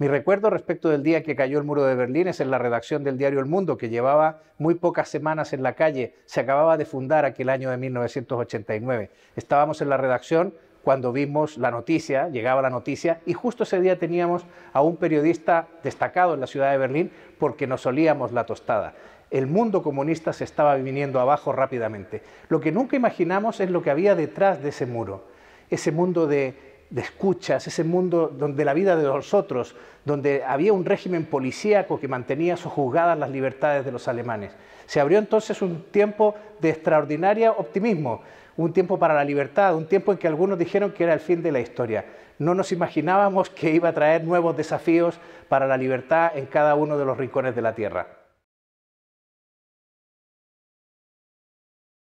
Mi recuerdo respecto del día que cayó el muro de Berlín es en la redacción del diario El Mundo, que llevaba muy pocas semanas en la calle, se acababa de fundar aquel año de 1989. Estábamos en la redacción cuando vimos la noticia, llegaba la noticia, y justo ese día teníamos a un periodista destacado en la ciudad de Berlín porque nos olíamos la tostada. El mundo comunista se estaba viniendo abajo rápidamente. Lo que nunca imaginamos es lo que había detrás de ese muro, ese mundo de de escuchas, ese mundo donde la vida de los otros, donde había un régimen policíaco que mantenía sojuzgadas las libertades de los alemanes. Se abrió entonces un tiempo de extraordinario optimismo, un tiempo para la libertad, un tiempo en que algunos dijeron que era el fin de la historia. No nos imaginábamos que iba a traer nuevos desafíos para la libertad en cada uno de los rincones de la Tierra.